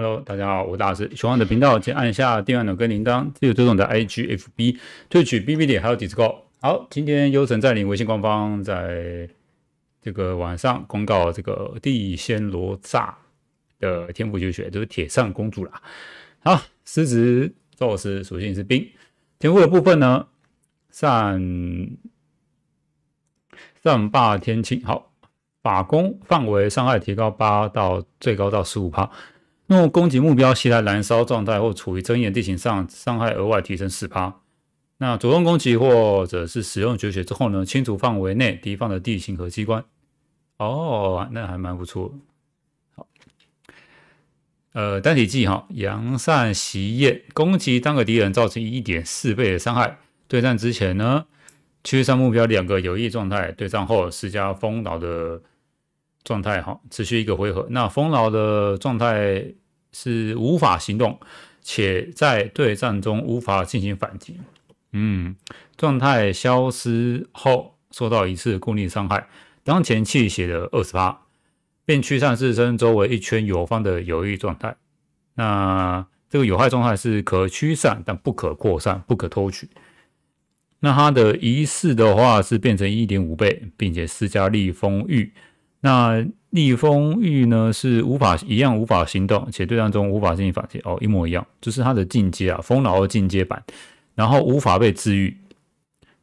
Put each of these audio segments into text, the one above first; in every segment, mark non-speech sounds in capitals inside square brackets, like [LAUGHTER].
Hello，大家好，我是大师喜欢的频道，请按下订阅钮跟铃铛，进入追踪的 IGFB，萃取 B B 点还有 Discord。好，今天优神在领微信官方在这个晚上公告，这个地仙罗刹的天赋就学就是铁扇公主啦。好，狮子宙斯属性是冰，天赋的部分呢，善善霸天青。好法攻范围伤害提高八到最高到十五%。若攻击目标袭来燃烧状态或处于真眼地形上，伤害额外提升十八。那主动攻击或者是使用绝学之后呢，清除范围内敌方的地形和机关。哦，那还蛮不错。好，呃，单体技哈，扬扇袭焰，攻击单个敌人造成一点四倍的伤害。对战之前呢，驱散目标两个有益状态。对战后施加封脑的。状态哈，持续一个回合。那丰饶的状态是无法行动，且在对战中无法进行反击。嗯，状态消失后受到一次固定伤害。当前气血的二十八，并驱散自身周围一圈友方的有益状态。那这个有害状态是可驱散，但不可扩散，不可偷取。那它的仪式的话是变成一点五倍，并且施加力风域。那逆风玉呢？是无法一样无法行动，且对战中无法进行反击哦，一模一样，就是它的进阶啊，风牢的进阶版，然后无法被治愈，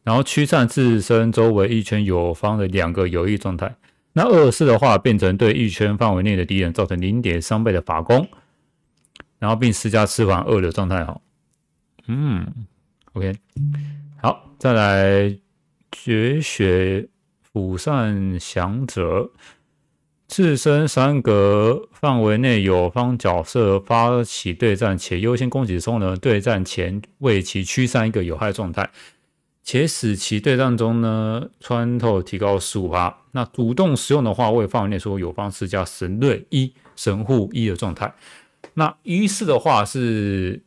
然后驱散自身周围一圈友方的两个有益状态。那恶事的话，变成对一圈范围内的敌人造成零点三倍的法攻，然后并施加翅膀恶的状态。好，嗯，OK，好，再来绝学。五善祥者自身三格范围内有方角色发起对战且优先攻击时呢，对战前为其驱散一个有害状态，且使其对战中呢穿透提高十五%。那主动使用的话，为范围内说有方施加神锐一、神护一的状态。那一次的话是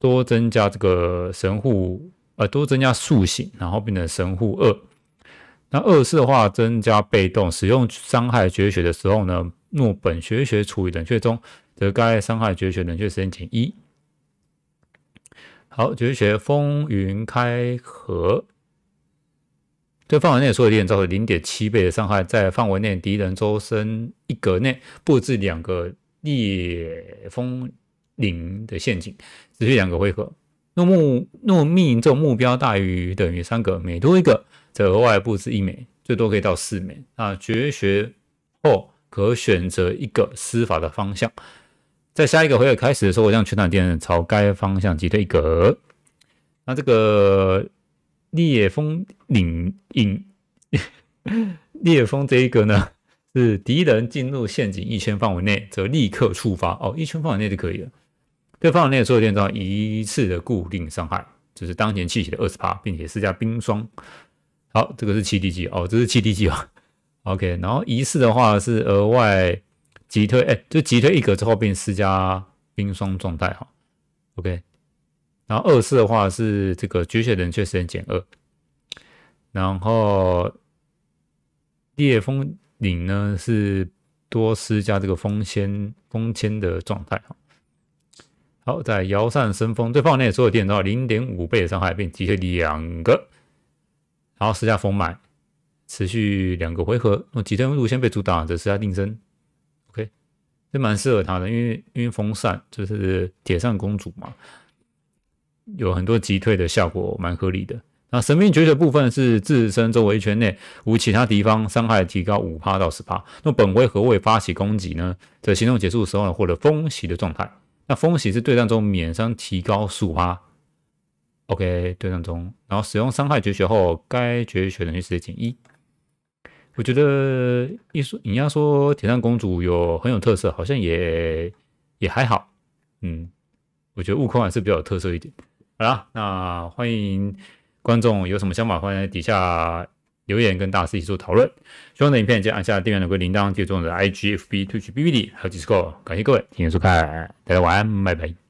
多增加这个神护，呃，多增加塑性，然后变成神护二。二次的话，增加被动使用伤害绝学的时候呢，若本绝学处于冷却中，则该伤害绝学冷却时间减一。好，绝学风云开合，这范围内所有敌人造成零点七倍的伤害，在范围内敌人周身一格内布置两个烈风灵的陷阱，持续两个回合。若目若命中目标大于等于三个，每多一个。则额外布置一枚，最多可以到四枚啊！绝学后可选择一个施法的方向，在下一个回合开始的时候，我让全场敌人朝该方向击退一格。那这个烈风领引 [LAUGHS] 烈风这一个呢，是敌人进入陷阱一圈范围内，则立刻触发哦，一圈范围内就可以了。这范围内所有电筑一次的固定伤害，就是当前气息的二十八，并且施加冰霜。好，这个是七 D 级哦，这是七 D 级啊。o k 然后一次的话是额外急退，哎，就急退一格之后并施加冰霜状态哈。OK，然后二次的话是这个取血冷却时间减二，然后烈风凛呢是多施加这个风签风签的状态哈。好，在摇扇生风对方那内所有电人造零点五倍伤害并击退两个。然后施加风脉，持续两个回合。那急退路线被阻挡，则施加定身。OK，这蛮适合他的，因为因为风扇就是铁扇公主嘛，有很多急退的效果，蛮合理的。那神秘绝学部分是自身周围一圈内无其他敌方伤害提高五趴到十趴。那本回合未发起攻击呢，在行动结束的时候呢，获得风袭的状态。那风袭是对战中免伤提高数趴，OK，对战中，然后使用伤害绝学后，该绝学等级直接减一。我觉得一说你要说铁扇公主有很有特色，好像也也还好。嗯，我觉得悟空还是比较有特色一点。好啦，那欢迎观众有什么想法，欢迎在底下留言跟大师一起做讨论。喜欢的影片记得按下电源的归铃铛，记阅我们的 IGFB Twitch BBD i s c o 感谢各位今天收看，大家晚安，拜拜。